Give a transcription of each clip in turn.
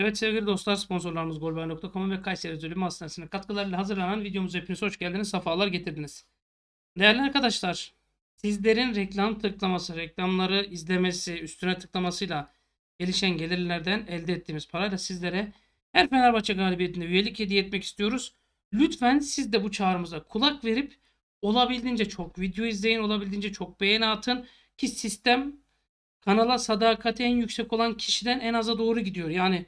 Evet sevgili dostlar sponsorlarımız golbay.com ve Kayseri Özürlüğü Hastanesi'nin katkılarıyla hazırlanan videomuza hepiniz hoş geldiniz. Safalar getirdiniz. Değerli arkadaşlar sizlerin reklam tıklaması, reklamları izlemesi, üstüne tıklamasıyla gelişen gelirlerden elde ettiğimiz parayla sizlere her Fenerbahçe galibiyetinde üyelik hediye etmek istiyoruz. Lütfen siz de bu çağrımıza kulak verip olabildiğince çok video izleyin, olabildiğince çok beğeni atın ki sistem kanala sadakati en yüksek olan kişiden en aza doğru gidiyor. Yani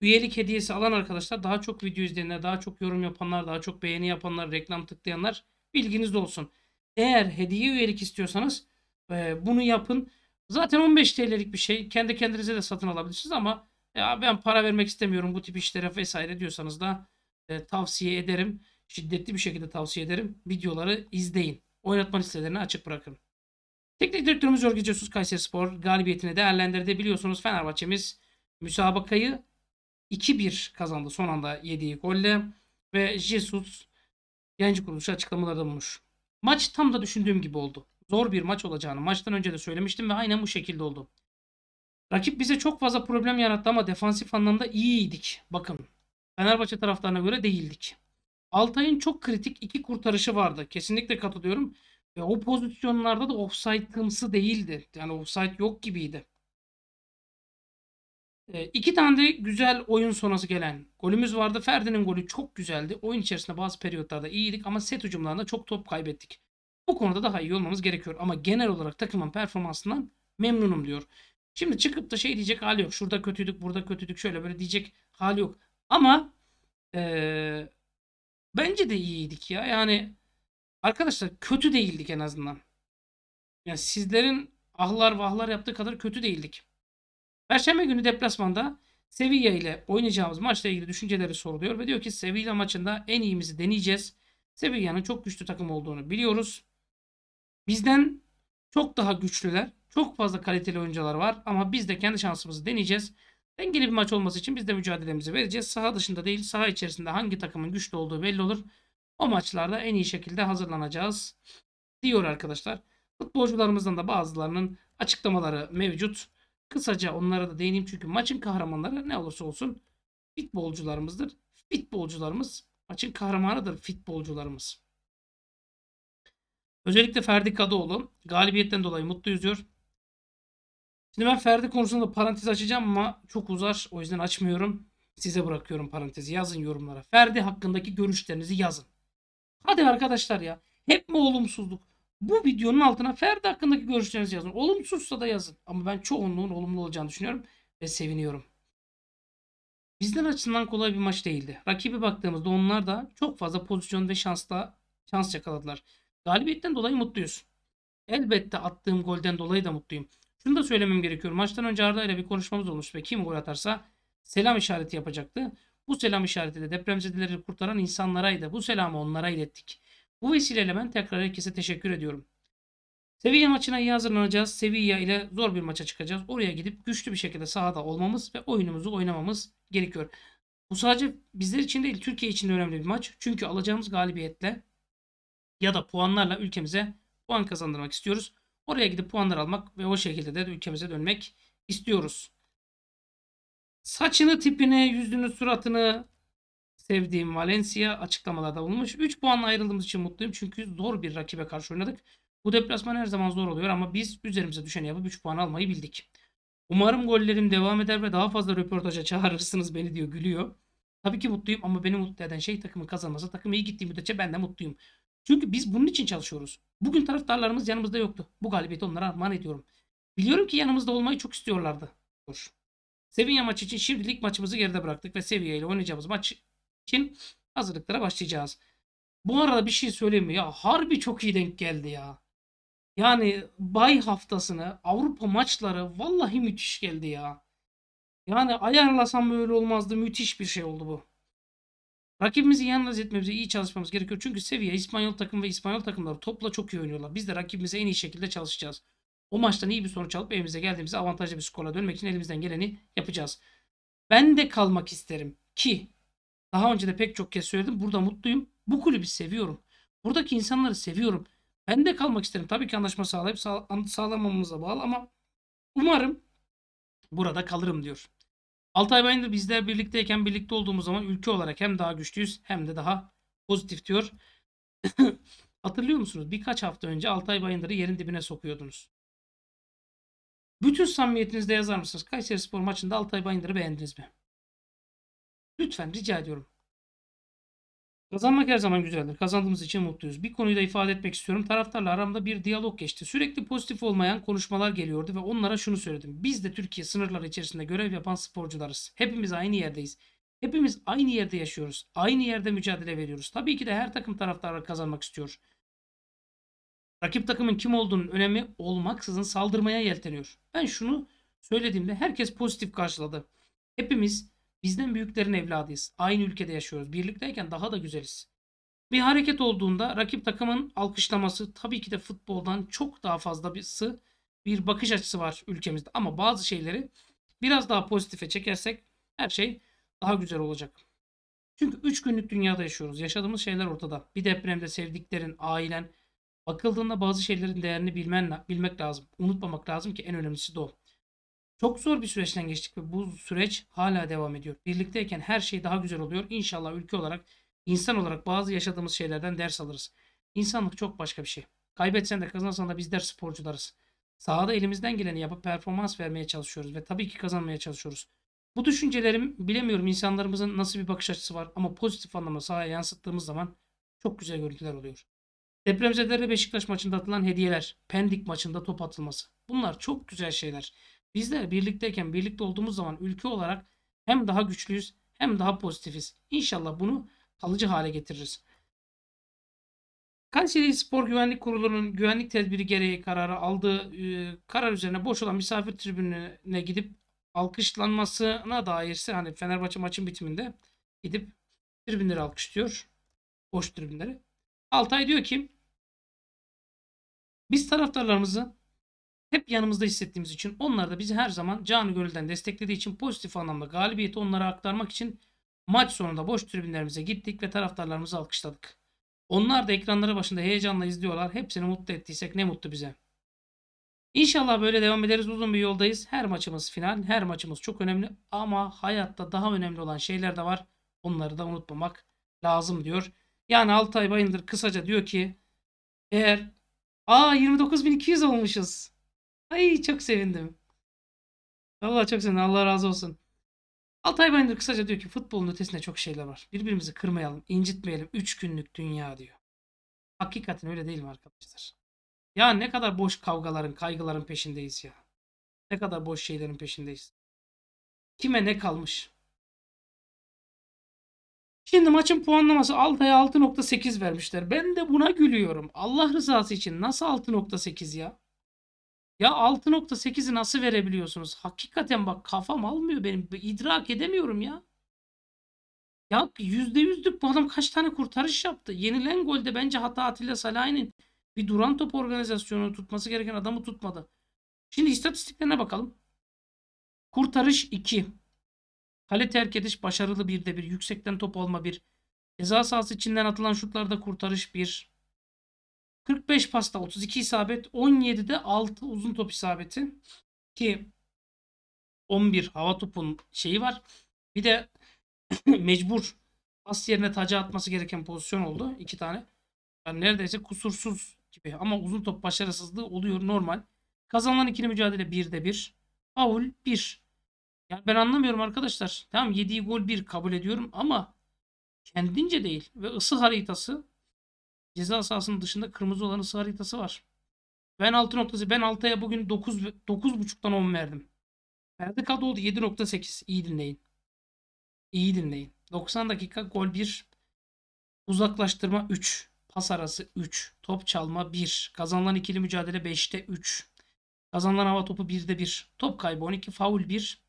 Üyelik hediyesi alan arkadaşlar daha çok video izleyenler, daha çok yorum yapanlar, daha çok beğeni yapanlar, reklam tıklayanlar bilginiz olsun. Eğer hediye üyelik istiyorsanız e, bunu yapın. Zaten 15 TL'lik bir şey. Kendi kendinize de satın alabilirsiniz ama ya ben para vermek istemiyorum bu tip işlere vesaire diyorsanız da e, tavsiye ederim. Şiddetli bir şekilde tavsiye ederim. Videoları izleyin. Oynatma listelerini açık bırakın. Teknik direktörümüz Jorge Cesus Kayseri Spor galibiyetini değerlendirdi. Biliyorsunuz Fenerbahçe'miz müsabakayı 2-1 kazandı son anda yediği golle ve Jesus yayıncı kuruluşu açıklamalarda bulmuş. Maç tam da düşündüğüm gibi oldu. Zor bir maç olacağını maçtan önce de söylemiştim ve aynen bu şekilde oldu. Rakip bize çok fazla problem yarattı ama defansif anlamda iyiydik. Bakın Fenerbahçe taraftarına göre değildik. Altay'ın çok kritik iki kurtarışı vardı. Kesinlikle katılıyorum. Ve o pozisyonlarda da offside offside'ımsı değildi. Yani offside yok gibiydi. Ee, iki tane de güzel oyun sonrası gelen golümüz vardı. Ferdi'nin golü çok güzeldi. Oyun içerisinde bazı periyotlarda iyiydik ama set hücumlarında çok top kaybettik. Bu konuda daha iyi olmamız gerekiyor ama genel olarak takımın performansından memnunum diyor. Şimdi çıkıp da şey diyecek hali yok. Şurada kötüydük, burada kötüydük, şöyle böyle diyecek hali yok. Ama ee, bence de iyiydik ya. Yani arkadaşlar kötü değildik en azından. Yani sizlerin ahlar vahlar yaptığı kadar kötü değildik. Perşembe günü deplasmanda Sevilla ile oynayacağımız maçla ilgili düşünceleri soruluyor ve diyor ki Sevilla maçında en iyimizi deneyeceğiz. Sevilla'nın çok güçlü takım olduğunu biliyoruz. Bizden çok daha güçlüler. Çok fazla kaliteli oyuncular var ama biz de kendi şansımızı deneyeceğiz. Dengeli bir maç olması için biz de mücadelemizi vereceğiz. Saha dışında değil saha içerisinde hangi takımın güçlü olduğu belli olur. O maçlarda en iyi şekilde hazırlanacağız diyor arkadaşlar. Futbolcularımızdan da bazılarının açıklamaları mevcut. Kısaca onlara da değineyim çünkü maçın kahramanları ne olursa olsun futbolcularımızdır. Futbolcularımız maçın kahramanıdır futbolcularımız. Özellikle Ferdi Kadıoğlu galibiyetten dolayı mutlu yüzüyor. Şimdi ben Ferdi konusunda parantez açacağım ama çok uzar. O yüzden açmıyorum. Size bırakıyorum parantezi. Yazın yorumlara. Ferdi hakkındaki görüşlerinizi yazın. Hadi arkadaşlar ya. Hep mi olumsuzluk? bu videonun altına Ferdi hakkındaki görüşlerinizi yazın. Olumsuzsa da yazın. Ama ben çoğunluğun olumlu olacağını düşünüyorum ve seviniyorum. Bizden açısından kolay bir maç değildi. Rakibe baktığımızda onlar da çok fazla pozisyon ve şansla şans yakaladılar. Galibiyetten dolayı mutluyuz. Elbette attığım golden dolayı da mutluyum. Şunu da söylemem gerekiyor. Maçtan önce Arda ile bir konuşmamız olmuş ve kim gol atarsa selam işareti yapacaktı. Bu selam işareti de depremzedeleri kurtaran insanlaraydı. Bu selamı onlara ilettik. Bu vesileyle ben tekrar herkese teşekkür ediyorum. Sevilla maçına iyi hazırlanacağız. Sevilla ile zor bir maça çıkacağız. Oraya gidip güçlü bir şekilde sahada olmamız ve oyunumuzu oynamamız gerekiyor. Bu sadece bizler için değil Türkiye için de önemli bir maç. Çünkü alacağımız galibiyetle ya da puanlarla ülkemize puan kazandırmak istiyoruz. Oraya gidip puanlar almak ve o şekilde de ülkemize dönmek istiyoruz. Saçını, tipini, yüzünü, suratını sevdiğim Valencia açıklamalarda bulunmuş. 3 puanla ayrıldığımız için mutluyum çünkü zor bir rakibe karşı oynadık. Bu deplasman her zaman zor oluyor ama biz üzerimize düşeni yapıp 3 puan almayı bildik. Umarım gollerim devam eder ve daha fazla röportaja çağırırsınız beni diyor gülüyor. Tabii ki mutluyum ama beni mutlu eden şey takımın kazanması. Takım iyi gittiği müddetçe ben de mutluyum. Çünkü biz bunun için çalışıyoruz. Bugün taraftarlarımız yanımızda yoktu. Bu galibiyeti onlara armağan ediyorum. Biliyorum ki yanımızda olmayı çok istiyorlardı. Dur. Sevilla maçı için şimdilik maçımızı geride bıraktık ve Sevilla ile oynayacağımız maç için hazırlıklara başlayacağız. Bu arada bir şey söyleyeyim mi? Ya harbi çok iyi denk geldi ya. Yani bay haftasını, Avrupa maçları vallahi müthiş geldi ya. Yani ayarlasam böyle olmazdı. Müthiş bir şey oldu bu. Rakibimizi yalnız etmemize iyi çalışmamız gerekiyor. Çünkü seviye İspanyol takım ve İspanyol takımları topla çok iyi oynuyorlar. Biz de rakibimize en iyi şekilde çalışacağız. O maçtan iyi bir sonuç alıp evimize geldiğimizde avantajlı bir skorla dönmek için elimizden geleni yapacağız. Ben de kalmak isterim ki daha önce de pek çok kez söyledim. Burada mutluyum. Bu kulübü seviyorum. Buradaki insanları seviyorum. Ben de kalmak isterim. Tabii ki anlaşma sağlayıp sağ, sağlamamamıza bağlı ama umarım burada kalırım diyor. Altay Bayındır bizler birlikteyken birlikte olduğumuz zaman ülke olarak hem daha güçlüyüz hem de daha pozitif diyor. Hatırlıyor musunuz? Birkaç hafta önce Altay Bayındır'ı yerin dibine sokuyordunuz. Bütün samimiyetinizle yazar mısınız? Kayseri Spor maçında Altay Bayındır'ı beğendiniz mi? Lütfen rica ediyorum. Kazanmak her zaman güzeldir. Kazandığımız için mutluyuz. Bir konuyu da ifade etmek istiyorum. Taraftarla aramda bir diyalog geçti. Sürekli pozitif olmayan konuşmalar geliyordu ve onlara şunu söyledim. Biz de Türkiye sınırları içerisinde görev yapan sporcularız. Hepimiz aynı yerdeyiz. Hepimiz aynı yerde yaşıyoruz. Aynı yerde mücadele veriyoruz. Tabii ki de her takım taraftarlar kazanmak istiyor. Rakip takımın kim olduğunun önemi olmaksızın saldırmaya yelteniyor. Ben şunu söylediğimde herkes pozitif karşıladı. Hepimiz Bizden büyüklerin evladıyız. Aynı ülkede yaşıyoruz. Birlikteyken daha da güzeliz. Bir hareket olduğunda rakip takımın alkışlaması tabii ki de futboldan çok daha fazla bir birisi bir bakış açısı var ülkemizde. Ama bazı şeyleri biraz daha pozitife çekersek her şey daha güzel olacak. Çünkü 3 günlük dünyada yaşıyoruz. Yaşadığımız şeyler ortada. Bir depremde sevdiklerin, ailen, bakıldığında bazı şeylerin değerini bilmen, bilmek lazım. Unutmamak lazım ki en önemlisi de o. Çok zor bir süreçten geçtik ve bu süreç hala devam ediyor. Birlikteyken her şey daha güzel oluyor. İnşallah ülke olarak, insan olarak bazı yaşadığımız şeylerden ders alırız. İnsanlık çok başka bir şey. Kaybetsen de kazansan da bizler sporcularız. Sahada elimizden geleni yapıp performans vermeye çalışıyoruz ve tabii ki kazanmaya çalışıyoruz. Bu düşüncelerim bilemiyorum insanlarımızın nasıl bir bakış açısı var ama pozitif anlamda sahaya yansıttığımız zaman çok güzel görüntüler oluyor. Depremzedelere Beşiktaş maçında atılan hediyeler, Pendik maçında top atılması. Bunlar çok güzel şeyler. Bizler birlikteyken, birlikte olduğumuz zaman ülke olarak hem daha güçlüyüz hem daha pozitifiz. İnşallah bunu kalıcı hale getiririz. Kayseri Spor Güvenlik Kurulu'nun güvenlik tedbiri gereği kararı aldığı e, karar üzerine boş olan misafir tribününe gidip alkışlanmasına dairse hani Fenerbahçe maçın bitiminde gidip tribünleri alkışlıyor. Boş tribünleri. Altay diyor ki biz taraftarlarımızı hep yanımızda hissettiğimiz için onlar da bizi her zaman canı gönülden desteklediği için pozitif anlamda galibiyeti onlara aktarmak için maç sonunda boş tribünlerimize gittik ve taraftarlarımızı alkışladık. Onlar da ekranları başında heyecanla izliyorlar. Hepsini mutlu ettiysek ne mutlu bize. İnşallah böyle devam ederiz. Uzun bir yoldayız. Her maçımız final. Her maçımız çok önemli. Ama hayatta daha önemli olan şeyler de var. Onları da unutmamak lazım diyor. Yani Altay Bayındır kısaca diyor ki eğer aa 29.200 olmuşuz. Ay çok sevindim. Vallahi çok sevindim. Allah razı olsun. Altay Bayındır kısaca diyor ki futbolun ötesinde çok şeyler var. Birbirimizi kırmayalım, incitmeyelim. Üç günlük dünya diyor. Hakikaten öyle değil mi arkadaşlar? Ya ne kadar boş kavgaların, kaygıların peşindeyiz ya. Ne kadar boş şeylerin peşindeyiz. Kime ne kalmış? Şimdi maçın puanlaması Altay'a 6.8 vermişler. Ben de buna gülüyorum. Allah rızası için nasıl 6.8 ya? Ya 6.8'i nasıl verebiliyorsunuz? Hakikaten bak kafam almıyor benim. İdrak edemiyorum ya. Ya %100'lük bu adam kaç tane kurtarış yaptı? Yenilen golde bence hata Atilla Salahin'in bir duran top organizasyonunu tutması gereken adamı tutmadı. Şimdi istatistiklerine bakalım. Kurtarış 2. Kale terk ediş başarılı 1'de 1. Yüksekten top alma 1. Ceza sahası içinden atılan şutlarda kurtarış 1. 45 pasta 32 isabet. 17'de 6 uzun top isabeti. Ki 11 hava topun şeyi var. Bir de mecbur pas yerine taca atması gereken pozisyon oldu. iki tane. Yani neredeyse kusursuz gibi. Ama uzun top başarısızlığı oluyor normal. Kazanılan ikili mücadele 1'de 1. Faul 1. Yani ben anlamıyorum arkadaşlar. Tamam 7 gol 1 kabul ediyorum ama kendince değil. Ve ısı haritası ceza sahasının dışında kırmızı olan ısı haritası var. Ben 6 noktası. Ben 6'ya bugün 9 9.5'tan 10 verdim. Verdi kat oldu 7.8. İyi dinleyin. İyi dinleyin. 90 dakika gol 1. Uzaklaştırma 3. Pas arası 3. Top çalma 1. Kazanılan ikili mücadele 5'te 3. Kazanılan hava topu 1'de 1. Top kaybı 12. Faul 1.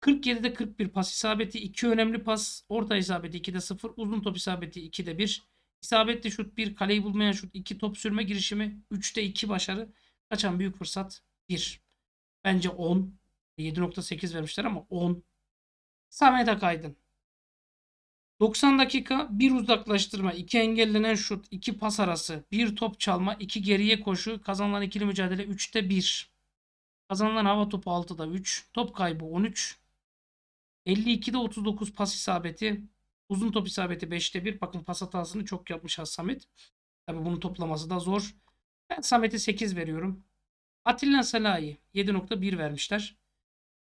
47'de 41 pas isabeti 2 önemli pas. Orta isabeti 2'de 0. Uzun top isabeti 2'de 1. İsabetli şut 1, kaleyi bulmayan şut 2, top sürme girişimi 3'te 2 başarı. Kaçan büyük fırsat 1. Bence 10. 7.8 vermişler ama 10. Samet Akaydın. 90 dakika bir uzaklaştırma, iki engellenen şut, iki pas arası, bir top çalma, iki geriye koşu, kazanılan ikili mücadele 3'te 1. Kazanılan hava topu 6'da 3, top kaybı 13. 52'de 39 pas isabeti, Uzun top isabeti 5'te 1. Bakın pas hatasını çok yapmış Samet. Tabi bunu toplaması da zor. Ben Samet'e 8 veriyorum. Atilla Selahi 7.1 vermişler.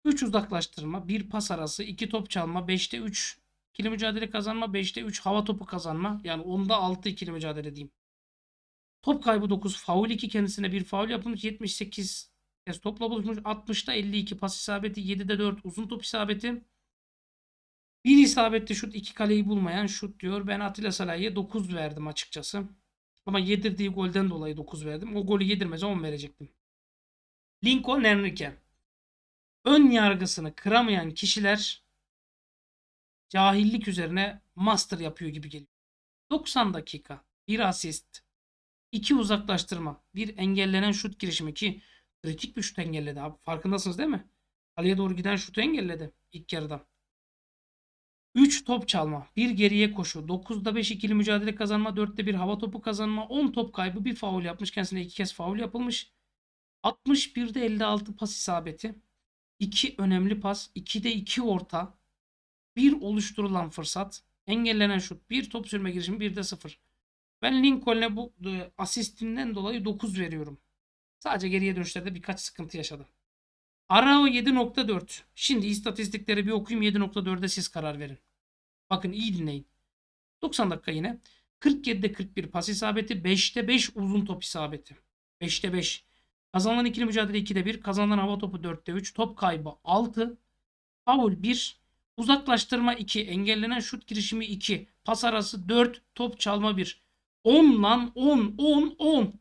3 uzaklaştırma, 1 pas arası, 2 top çalma, 5'te 3 ikili mücadele kazanma, 5'te 3 hava topu kazanma. Yani 10'da 6 ikili mücadele diyeyim. Top kaybı 9, faul 2 kendisine bir faul yapılmış. 78 kez topla buluşmuş. 60'da 52 pas isabeti, 7'de 4 uzun top isabeti. Bir isabetli şut iki kaleyi bulmayan şut diyor. Ben Atilla Salay'a 9 verdim açıkçası. Ama yedirdiği golden dolayı 9 verdim. O golü yedirmez 10 verecektim. Lincoln Enrique. Ön yargısını kıramayan kişiler cahillik üzerine master yapıyor gibi geliyor. 90 dakika, bir asist, iki uzaklaştırma, bir engellenen şut girişimi ki kritik bir şut engelledi abi. Farkındasınız değil mi? Kaleye doğru giden şutu engelledi ilk yarıda. 3 top çalma, 1 geriye koşu, 9'da 5 ikili mücadele kazanma, 4'te 1 hava topu kazanma, 10 top kaybı, 1 faul yapmış. Kendisine 2 kez faul yapılmış. 61'de 56 pas isabeti. 2 önemli pas, 2'de 2 orta, 1 oluşturulan fırsat, engellenen şut, 1 top sürme girişimi, 1 de 0. Ben Lincoln'e bu e, asistinden dolayı 9 veriyorum. Sadece geriye dönüşlerde birkaç sıkıntı yaşadı. Arao 7.4. Şimdi istatistikleri bir okuyayım 7.4'e siz karar verin. Bakın iyi dinleyin. 90 dakika yine. 47'de 41 pas isabeti, 5'te 5 uzun top isabeti. 5'te 5. Kazanılan ikili mücadele 2'de 1, kazanılan hava topu 4'te 3, top kaybı 6, faul 1, uzaklaştırma 2, engellenen şut girişimi 2, pas arası 4, top çalma 1. 10 lan 10, 10, 10.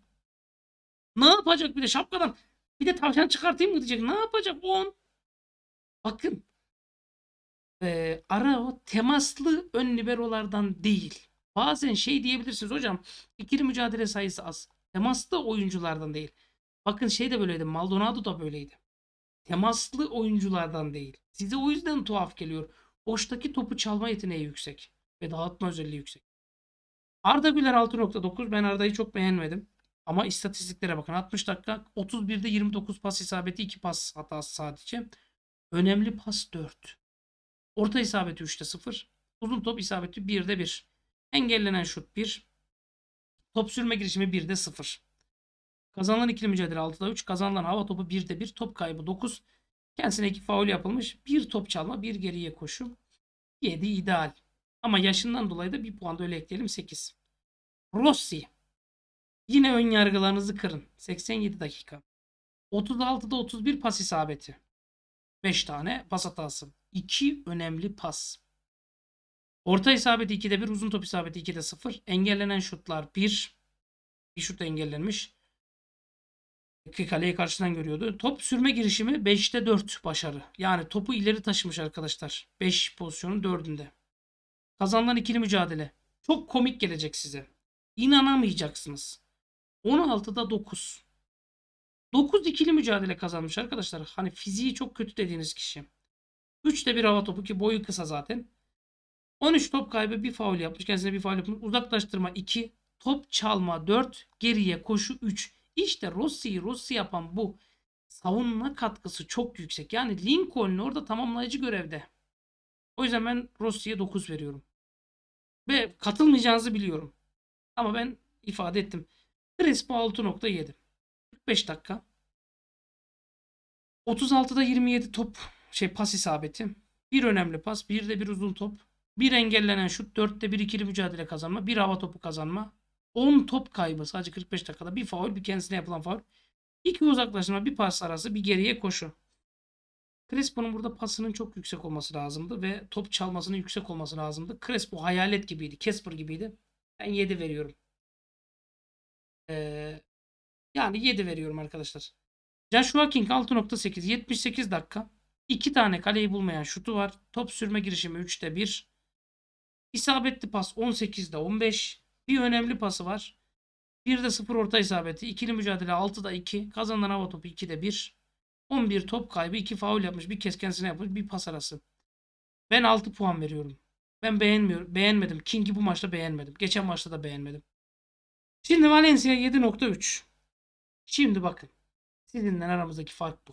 Ne yapacak bir de şapkadan bir de tavşan çıkartayım mı diyecek. Ne yapacak on? Bakın. E, o temaslı ön liberolardan değil. Bazen şey diyebilirsiniz hocam. ikili mücadele sayısı az. Temaslı oyunculardan değil. Bakın şey de böyleydi. Maldonado da böyleydi. Temaslı oyunculardan değil. Size o yüzden tuhaf geliyor. Boştaki topu çalma yeteneği yüksek. Ve dağıtma özelliği yüksek. Arda Güler 6.9. Ben Arda'yı çok beğenmedim. Ama istatistiklere bakın 60 dakika 31'de 29 pas isabeti 2 pas hatası sadece. Önemli pas 4. Orta isabeti 3'te 0. Uzun top isabeti 1'de 1. Engellenen şut 1. Top sürme girişimi 1'de 0. Kazanılan ikili mücadele 6'da 3. Kazanılan hava topu 1'de 1. Top kaybı 9. Kendisine 2 faul yapılmış. 1 top çalma 1 geriye koşu. 7 ideal. Ama yaşından dolayı da 1 puan da öyle ekleyelim 8. Rossi Yine ön yargılarınızı kırın. 87 dakika. 36'da 31 pas isabeti. 5 tane pas hatası. 2 önemli pas. Orta isabeti 2'de 1, uzun top isabeti 2'de 0. Engellenen şutlar 1. Bir şut engellenmiş. Ki kaleyi karşıdan görüyordu. Top sürme girişimi 5'te 4 başarı. Yani topu ileri taşımış arkadaşlar. 5 pozisyonun 4'ünde. Kazanılan ikili mücadele. Çok komik gelecek size. İnanamayacaksınız. 16'da 9. 9 ikili mücadele kazanmış arkadaşlar. Hani fiziği çok kötü dediğiniz kişi. 3'te bir hava topu ki boyu kısa zaten. 13 top kaybı bir faul yapmış. Kendisine bir faul yapmış. Uzaklaştırma 2. Top çalma 4. Geriye koşu 3. İşte Rossi'yi Rossi yapan bu. Savunma katkısı çok yüksek. Yani Lincoln orada tamamlayıcı görevde. O yüzden ben Rossi'ye 9 veriyorum. Ve katılmayacağınızı biliyorum. Ama ben ifade ettim. Crespo 6.7. 45 dakika. 36'da 27 top şey pas isabeti. Bir önemli pas, bir de bir uzun top. Bir engellenen şut, dörtte bir ikili mücadele kazanma, bir hava topu kazanma. 10 top kaybı sadece 45 dakikada. Bir faul, bir kendisine yapılan faul. İki uzaklaşma, bir pas arası, bir geriye koşu. Crespo'nun burada pasının çok yüksek olması lazımdı ve top çalmasının yüksek olması lazımdı. Crespo hayalet gibiydi, Casper gibiydi. Ben 7 veriyorum. Ee, yani 7 veriyorum arkadaşlar. Joshua King 6.8 78 dakika. 2 tane kaleyi bulmayan şutu var. Top sürme girişimi 3'te 1. İsabetli pas 18'de 15. Bir önemli pası var. Bir de 0 orta isabeti. İkili mücadele 6'da 2. Kazanılan hava topu 2'de 1. 11 top kaybı. 2 faul yapmış. Bir keskensine yapmış. Bir pas arası. Ben 6 puan veriyorum. Ben beğenmiyorum. Beğenmedim. King'i bu maçta beğenmedim. Geçen maçta da beğenmedim. Şimdi Valencia 7.3. Şimdi bakın. Sizinle aramızdaki fark bu.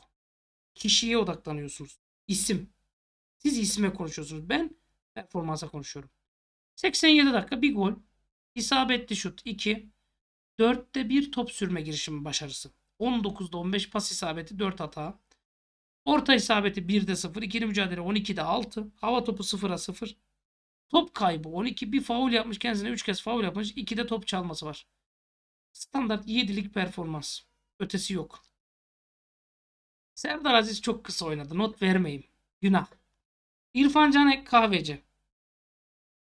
Kişiye odaklanıyorsunuz. İsim. Siz isime konuşuyorsunuz. Ben performansa konuşuyorum. 87 dakika bir gol. İsabetli şut 2. 4'te 1 top sürme girişimi başarısı. 19'da 15 pas isabeti 4 hata. Orta isabeti 1'de 0. İkili mücadele 12'de 6. Hava topu 0'a 0. Top kaybı 12. Bir faul yapmış kendisine 3 kez faul yapmış. 2 de top çalması var. Standart 7'lik performans. Ötesi yok. Serdar Aziz çok kısa oynadı. Not vermeyeyim. Günah. İrfan Canek kahveci.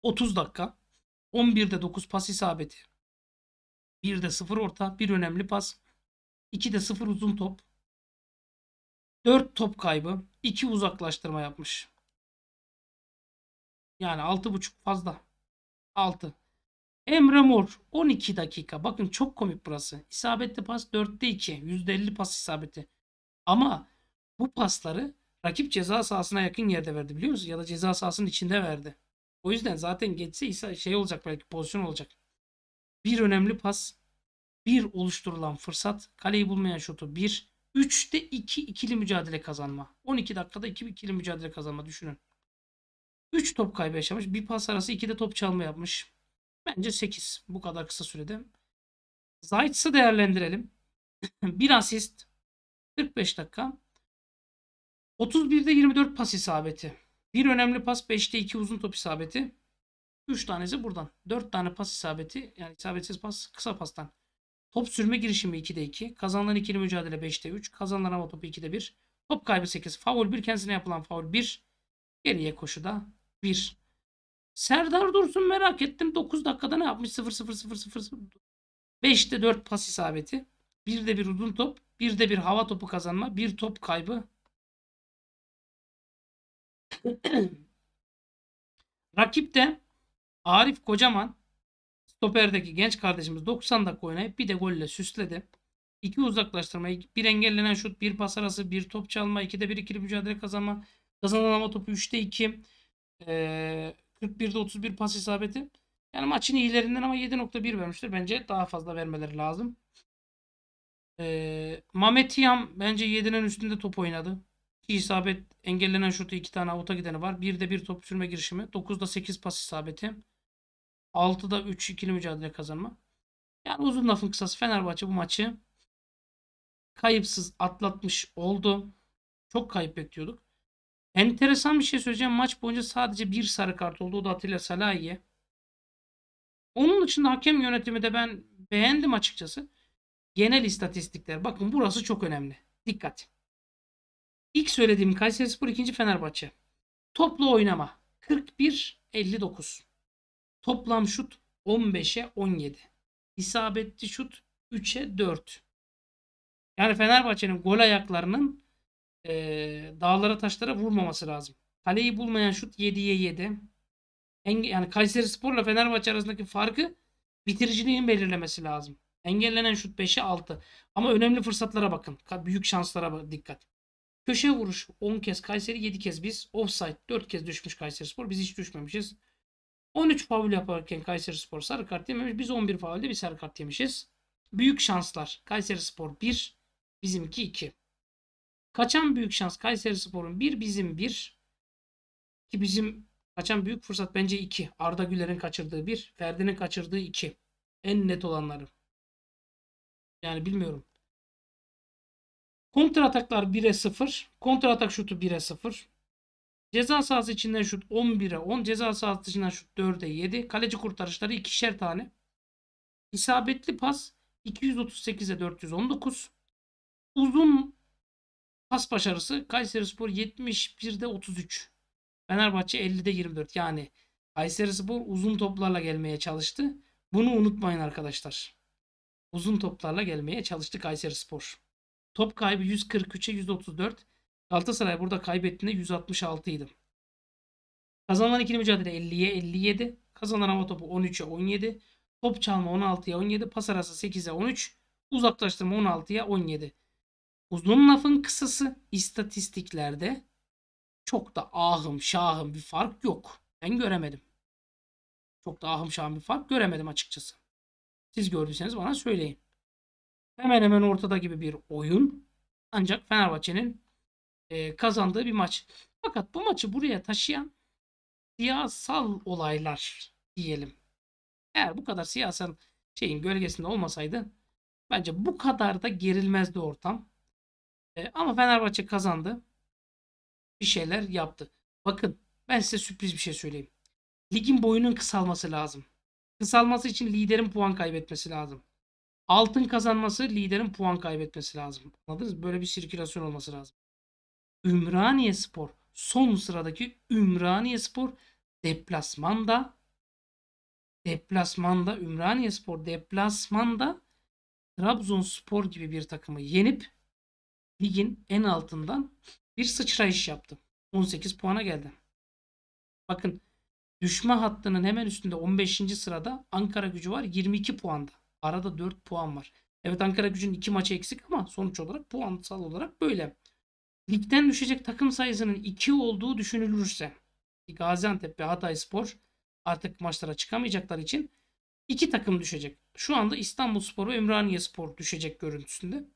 30 dakika. 11'de 9 pas isabeti. 1'de 0 orta. 1 önemli pas. 2'de 0 uzun top. 4 top kaybı. 2 uzaklaştırma yapmış. Yani 6.5 fazla. 6. Emre Mor 12 dakika. Bakın çok komik burası. İsabetli pas 4'te 2. %50 pas isabeti. Ama bu pasları rakip ceza sahasına yakın yerde verdi biliyor musunuz? Ya da ceza sahasının içinde verdi. O yüzden zaten geçse şey olacak belki pozisyon olacak. Bir önemli pas. Bir oluşturulan fırsat. Kaleyi bulmayan şutu. Bir. Üçte iki ikili mücadele kazanma. 12 dakikada iki ikili mücadele kazanma düşünün. Üç top kaybı yaşamış. Bir pas arası iki de top çalma yapmış. Bence 8 bu kadar kısa sürede. Zayt'sı değerlendirelim. bir asist 45 dakika. 31'de 24 pas isabeti. Bir önemli pas 5'te 2 uzun top isabeti. 3 tanesi buradan. 4 tane pas isabeti yani isabetsiz pas kısa pastan. Top sürme girişimi 2'de 2. Kazanılan ikili mücadele 5'te 3. Kazanılan hava topu 2'de 1. Top kaybı 8. Faul 1. Kendisine yapılan faul 1. Geriye koşu da 1. Serdar Dursun merak ettim. 9 dakikada ne yapmış? 0 0 0 0 0 5'te 4 pas isabeti. 1'de 1 uzun top. 1'de 1 hava topu kazanma. 1 top kaybı. Rakip de Arif Kocaman. Stoperdeki genç kardeşimiz 90 dakika oynayıp bir de golle süsledi. 2 uzaklaştırma, 1 engellenen şut, 1 pas arası, 1 top çalma, 2'de 1 ikili mücadele kazanma, kazanan hava topu 3'te 2, ee, 41'de 31 pas isabeti. Yani maçın iyilerinden ama 7.1 vermiştir. Bence daha fazla vermeleri lazım. E, ee, Mametiyam bence 7'nin üstünde top oynadı. İki isabet engellenen şutu iki tane avuta gideni var. Bir de bir top sürme girişimi. 9'da 8 pas isabeti. 6'da 3 ikili mücadele kazanma. Yani uzun lafın kısası Fenerbahçe bu maçı kayıpsız atlatmış oldu. Çok kayıp bekliyorduk. Enteresan bir şey söyleyeceğim. Maç boyunca sadece bir sarı kart oldu. O da Atilla Salahi'ye. Onun için hakem yönetimi de ben beğendim açıkçası. Genel istatistikler. Bakın burası çok önemli. Dikkat. İlk söylediğim Kayseri Spor, ikinci Fenerbahçe. Toplu oynama 41-59. Toplam şut 15'e 17. İsabetli şut 3'e 4. Yani Fenerbahçe'nin gol ayaklarının e, dağlara taşlara vurmaması lazım. Kaleyi bulmayan şut 7'ye 7. Enge yani Kayseri Spor'la Fenerbahçe arasındaki farkı bitiriciliğin belirlemesi lazım. Engellenen şut 5'e 6. Ama önemli fırsatlara bakın. Büyük şanslara dikkat. Köşe vuruş 10 kez Kayseri 7 kez biz. Offside 4 kez düşmüş Kayseri Spor. Biz hiç düşmemişiz. 13 faul yaparken Kayseri Spor sarı kart yememiş. Biz 11 faulde bir sarı kart yemişiz. Büyük şanslar. Kayseri Spor 1, bizimki 2. Kaçan büyük şans Kayseri Spor'un bir bizim bir ki bizim kaçan büyük fırsat bence iki. Arda Güler'in kaçırdığı bir, Ferdi'nin kaçırdığı iki. En net olanları. Yani bilmiyorum. Kontra ataklar 1'e 0. Kontra atak şutu 1'e 0. Ceza sahası içinden şut 11'e 10. Ceza sahası dışından şut 4'e 7. Kaleci kurtarışları ikişer tane. İsabetli pas 238'e 419. Uzun Pas başarısı Kayserispor 71'de 33. Fenerbahçe 50'de 24. Yani Kayserispor uzun toplarla gelmeye çalıştı. Bunu unutmayın arkadaşlar. Uzun toplarla gelmeye çalıştı Kayserispor. Top kaybı 143'e 134. Galatasaray burada kaybettiğinde 166 idi. Kazanan ikili mücadele 50'ye 57. Kazanan hava topu 13'e 17. Top çalma 16'ya 17. Pas arası 8'e 13. Uzaklaştırma 16'ya 17. Uzun lafın kısası istatistiklerde çok da ahım şahım bir fark yok. Ben göremedim. Çok da ahım şahım bir fark göremedim açıkçası. Siz gördüyseniz bana söyleyin. Hemen hemen ortada gibi bir oyun. Ancak Fenerbahçe'nin e, kazandığı bir maç. Fakat bu maçı buraya taşıyan siyasal olaylar diyelim. Eğer bu kadar siyasal şeyin gölgesinde olmasaydı bence bu kadar da gerilmezdi ortam. Ee, ama Fenerbahçe kazandı. Bir şeyler yaptı. Bakın ben size sürpriz bir şey söyleyeyim. Ligin boyunun kısalması lazım. Kısalması için liderin puan kaybetmesi lazım. Altın kazanması liderin puan kaybetmesi lazım. Anladınız Böyle bir sirkülasyon olması lazım. Ümraniye Spor son sıradaki Ümraniye Spor deplasmanda deplasmanda Ümraniye Spor deplasmanda Trabzonspor gibi bir takımı yenip ligin en altından bir sıçrayış yaptım. 18 puana geldim. Bakın düşme hattının hemen üstünde 15. sırada Ankara gücü var 22 puanda. Arada 4 puan var. Evet Ankara gücünün 2 maçı eksik ama sonuç olarak puansal olarak böyle. Ligden düşecek takım sayısının 2 olduğu düşünülürse Gaziantep ve Hatay Spor artık maçlara çıkamayacaklar için iki takım düşecek. Şu anda İstanbul Spor ve Ümraniye Spor düşecek görüntüsünde.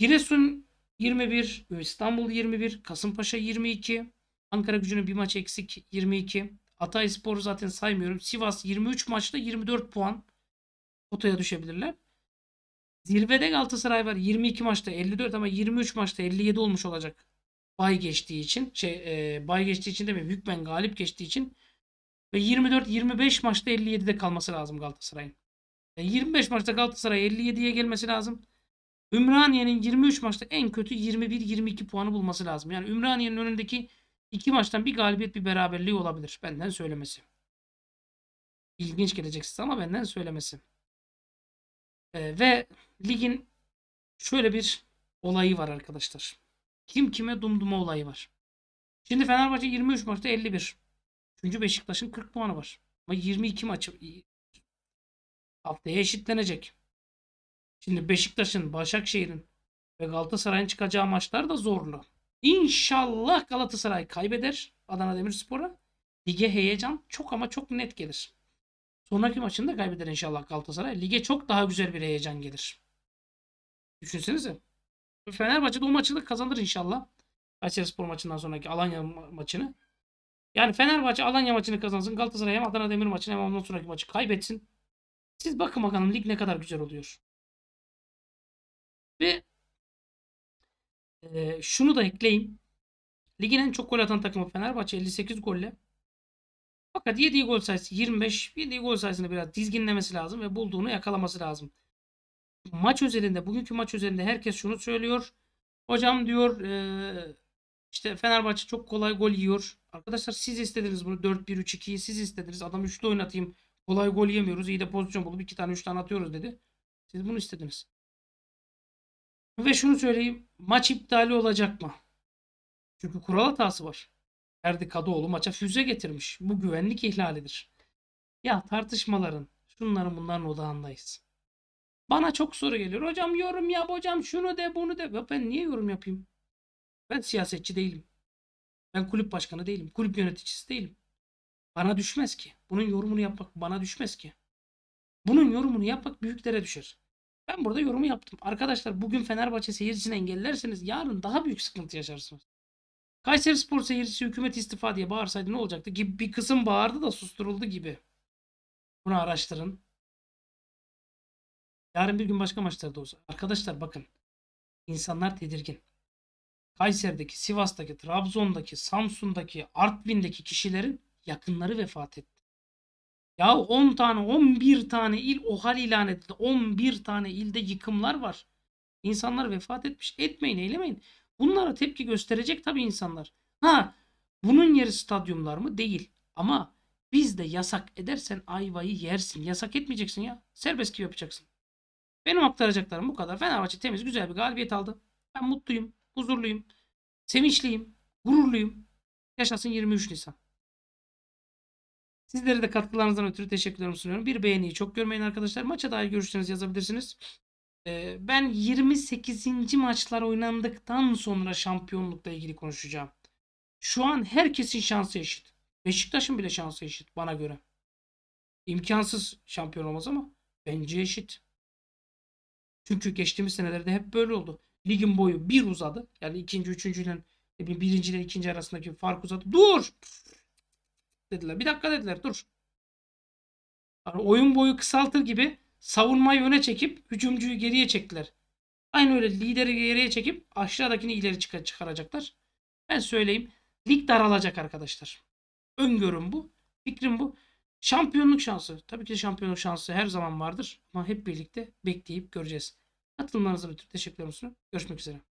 Giresun 21, İstanbul 21, Kasımpaşa 22, Ankara gücünün bir maç eksik 22. Hatay Spor'u zaten saymıyorum. Sivas 23 maçta 24 puan potaya düşebilirler. Zirvede Galatasaray var 22 maçta 54 ama 23 maçta 57 olmuş olacak. Bay geçtiği için şey e, bay geçtiği için demeyeyim hükmen galip geçtiği için ve 24-25 maçta 57'de kalması lazım Galatasaray'ın. Yani 25 maçta Galatasaray 57'ye gelmesi lazım. Ümraniye'nin 23 maçta en kötü 21-22 puanı bulması lazım. Yani Ümraniye'nin önündeki iki maçtan bir galibiyet bir beraberliği olabilir. Benden söylemesi. İlginç geleceksiz ama benden söylemesi. Ee, ve ligin şöyle bir olayı var arkadaşlar. Kim kime dumduma olayı var. Şimdi Fenerbahçe 23 maçta 51. Üçüncü Beşiktaş'ın 40 puanı var. Ama 22 maçı haftaya eşitlenecek. Şimdi Beşiktaş'ın, Başakşehir'in ve Galatasaray'ın çıkacağı maçlar da zorlu. İnşallah Galatasaray kaybeder Adana Demirspor'a. Lige heyecan çok ama çok net gelir. Sonraki maçını da kaybeder inşallah Galatasaray. Lige çok daha güzel bir heyecan gelir. Düşünsenize. Fenerbahçe de o maçı da kazanır inşallah. Kayserispor maçından sonraki Alanya maçını. Yani Fenerbahçe Alanya maçını kazansın. Galatasaray hem Adana Demir maçını hem ondan sonraki maçı kaybetsin. Siz bakın bakalım lig ne kadar güzel oluyor. Ve e, şunu da ekleyeyim. Ligin en çok gol atan takımı Fenerbahçe 58 golle. Fakat yediği gol sayısı 25. Yediği gol sayısını biraz dizginlemesi lazım ve bulduğunu yakalaması lazım. Maç özelinde, bugünkü maç özelinde herkes şunu söylüyor. Hocam diyor e, işte Fenerbahçe çok kolay gol yiyor. Arkadaşlar siz istediniz bunu 4-1-3-2'yi siz istediniz. Adam üçlü oynatayım. Kolay gol yemiyoruz. İyi de pozisyon bulup iki tane üç tane atıyoruz dedi. Siz bunu istediniz. Ve şunu söyleyeyim. Maç iptali olacak mı? Çünkü kural hatası var. Erdi Kadıoğlu maça füze getirmiş. Bu güvenlik ihlalidir. Ya tartışmaların, şunların bunların odağındayız. Bana çok soru geliyor. Hocam yorum yap hocam şunu de bunu de. Ya ben niye yorum yapayım? Ben siyasetçi değilim. Ben kulüp başkanı değilim. Kulüp yöneticisi değilim. Bana düşmez ki. Bunun yorumunu yapmak bana düşmez ki. Bunun yorumunu yapmak büyüklere düşer. Ben burada yorumu yaptım. Arkadaşlar bugün Fenerbahçe seyircisini engellerseniz yarın daha büyük sıkıntı yaşarsınız. Kayseri Spor seyircisi hükümet istifa diye bağırsaydı ne olacaktı? Gibi bir kısım bağırdı da susturuldu gibi. Bunu araştırın. Yarın bir gün başka maçlarda olsa. Arkadaşlar bakın. İnsanlar tedirgin. Kayseri'deki, Sivas'taki, Trabzon'daki, Samsun'daki, Artvin'deki kişilerin yakınları vefat etti. Ya 10 tane 11 tane il OHAL ilan edildi. 11 tane ilde yıkımlar var. İnsanlar vefat etmiş. Etmeyin eylemeyin. Bunlara tepki gösterecek tabii insanlar. Ha bunun yeri stadyumlar mı? Değil. Ama biz de yasak edersen ayvayı yersin. Yasak etmeyeceksin ya. Serbest gibi yapacaksın. Benim aktaracaklarım bu kadar. Fenerbahçe temiz güzel bir galibiyet aldı. Ben mutluyum, huzurluyum, sevinçliyim, gururluyum. Yaşasın 23 Nisan. Sizlere de katkılarınızdan ötürü teşekkürlerimi sunuyorum. Bir beğeniyi çok görmeyin arkadaşlar. Maça dair görüşlerinizi yazabilirsiniz. Ee, ben 28. maçlar oynandıktan sonra şampiyonlukla ilgili konuşacağım. Şu an herkesin şansı eşit. Beşiktaş'ın bile şansı eşit bana göre. İmkansız şampiyon olmaz ama bence eşit. Çünkü geçtiğimiz senelerde hep böyle oldu. Ligin boyu bir uzadı. Yani ikinci, üçüncüyle birinci ile ikinci arasındaki fark uzadı. Dur! dediler. Bir dakika dediler dur. Yani oyun boyu kısaltır gibi savunmayı öne çekip hücumcuyu geriye çektiler. Aynı öyle lideri geriye çekip aşağıdakini ileri çıkaracaklar. Ben söyleyeyim lig daralacak arkadaşlar. Öngörüm bu. Fikrim bu. Şampiyonluk şansı. Tabii ki şampiyonluk şansı her zaman vardır. Ama hep birlikte bekleyip göreceğiz. Katılımlarınızı ötürü teşekkürler Görüşmek üzere.